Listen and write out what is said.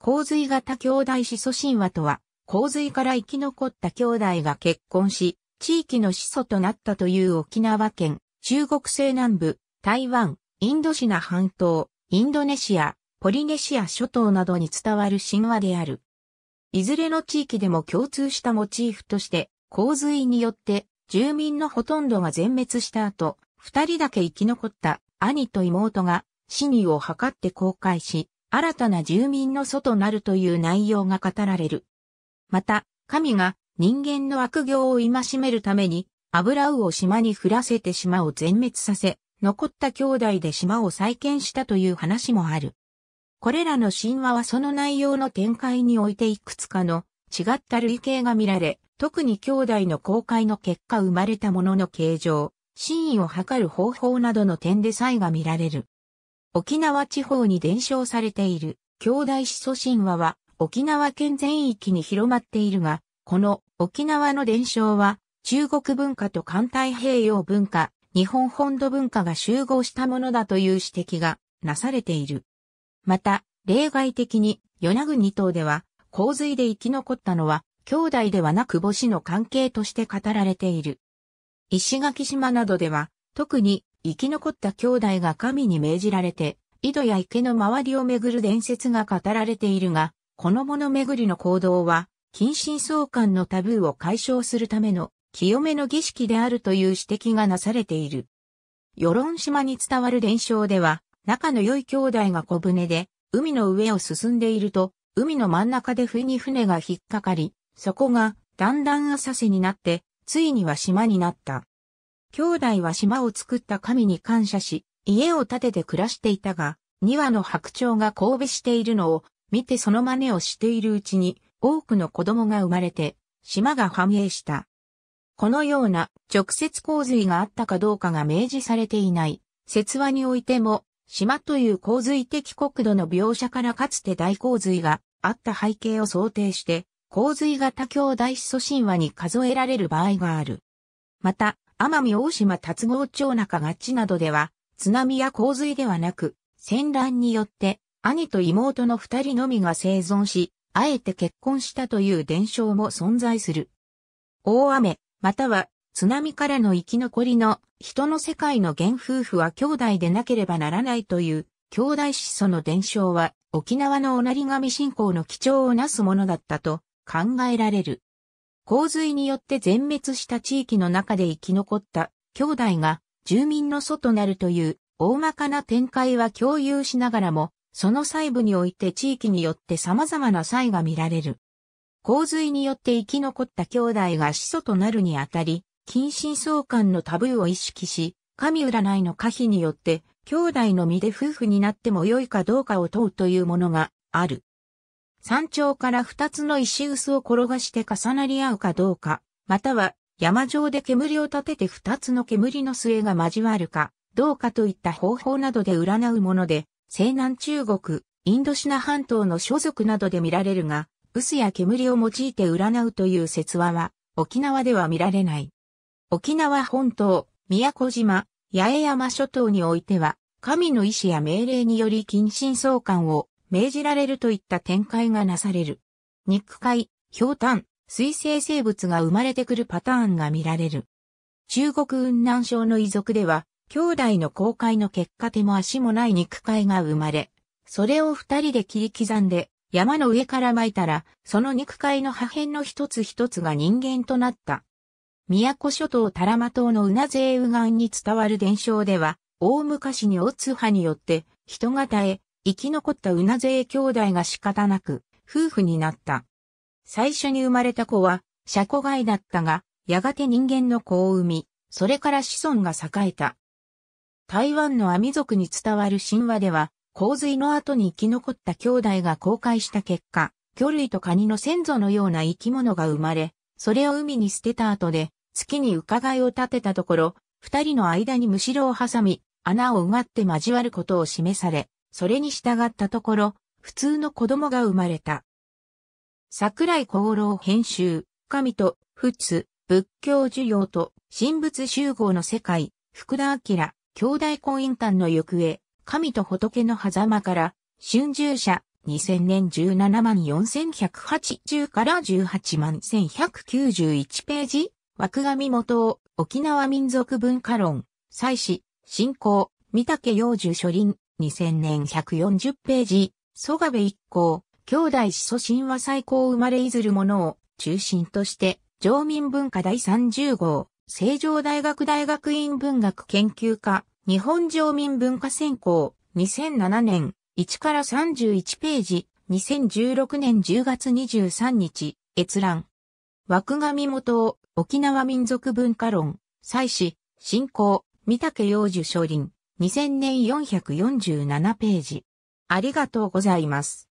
洪水型兄弟子祖神話とは、洪水から生き残った兄弟が結婚し、地域の始祖となったという沖縄県、中国西南部、台湾、インドシナ半島、インドネシア、ポリネシア諸島などに伝わる神話である。いずれの地域でも共通したモチーフとして、洪水によって住民のほとんどが全滅した後、二人だけ生き残った兄と妹が死にを図って公開し、新たな住民の祖となるという内容が語られる。また、神が人間の悪行を戒めるために、アブラウを島に降らせて島を全滅させ、残った兄弟で島を再建したという話もある。これらの神話はその内容の展開においていくつかの違った類型が見られ、特に兄弟の公開の結果生まれたものの形状、真意を測る方法などの点で差異が見られる。沖縄地方に伝承されている兄弟子祖神話は沖縄県全域に広まっているが、この沖縄の伝承は中国文化と環太平洋文化、日本本土文化が集合したものだという指摘がなされている。また、例外的に与那国島では洪水で生き残ったのは兄弟ではなく母子の関係として語られている。石垣島などでは特に生き残った兄弟が神に命じられて、井戸や池の周りをめぐる伝説が語られているが、この物巡りの行動は、近親相関のタブーを解消するための清めの儀式であるという指摘がなされている。与論島に伝わる伝承では、仲の良い兄弟が小舟で、海の上を進んでいると、海の真ん中で不意に船が引っかかり、そこがだんだん浅瀬になって、ついには島になった。兄弟は島を作った神に感謝し、家を建てて暮らしていたが、2羽の白鳥が交尾しているのを見てその真似をしているうちに多くの子供が生まれて、島が繁栄した。このような直接洪水があったかどうかが明示されていない、説話においても、島という洪水的国土の描写からかつて大洪水があった背景を想定して、洪水型兄弟始祖神話に数えられる場合がある。また、奄美大島達郷町中が地などでは、津波や洪水ではなく、戦乱によって、兄と妹の二人のみが生存し、あえて結婚したという伝承も存在する。大雨、または津波からの生き残りの人の世界の原夫婦は兄弟でなければならないという兄弟思想の伝承は沖縄のおなり神信仰の基調をなすものだったと考えられる。洪水によって全滅した地域の中で生き残った兄弟が住民の祖となるという大まかな展開は共有しながらも、その細部において地域によって様々な差異が見られる。洪水によって生き残った兄弟が始祖となるにあたり、近親相関のタブーを意識し、神占いの可否によって、兄弟の身で夫婦になっても良いかどうかを問うというものがある。山頂から二つの石臼を転がして重なり合うかどうか、または山上で煙を立てて二つの煙の末が交わるか、どうかといった方法などで占うもので、西南中国、インドシナ半島の所属などで見られるが、臼や煙を用いて占うという説話は、沖縄では見られない。沖縄本島、宮古島、八重山諸島においては、神の意志や命令により近親相関を命じられるといった展開がなされる。肉塊、氷炭、水生生物が生まれてくるパターンが見られる。中国雲南省の遺族では、兄弟の公開の結果手も足もない肉塊が生まれ、それを二人で切り刻んで、山の上から巻いたら、その肉塊の破片の一つ一つが人間となった。宮古諸島多良間島のうなぜ右岸に伝わる伝承では、大昔にオッツ派によって、人型へ、生き残ったうなぜえ兄弟が仕方なく、夫婦になった。最初に生まれた子は、車庫外だったが、やがて人間の子を産み、それから子孫が栄えた。台湾の弥族に伝わる神話では、洪水の後に生き残った兄弟が公開した結果、魚類とカニの先祖のような生き物が生まれ、それを海に捨てた後で、月に伺いを立てたところ、二人の間にむしろを挟み、穴を埋まって交わることを示され、それに従ったところ、普通の子供が生まれた。桜井光労編集、神と、仏、仏教授業と、神仏集合の世界、福田明、兄弟婚姻館の行方、神と仏の狭間から、春秋社、2000年17万4180から18万1191ページ、枠紙元、沖縄民族文化論、祭祀、信仰、三竹幼樹書林、2000年140ページ、蘇我部一行、兄弟子祖神話最高生まれいずるものを中心として、常民文化第30号、成城大学大学院文学研究科、日本常民文化専攻、2007年、1から31ページ、2016年10月23日、閲覧。枠紙元沖縄民族文化論、祭祀、信仰、三竹洋樹書林。2000年447ページ。ありがとうございます。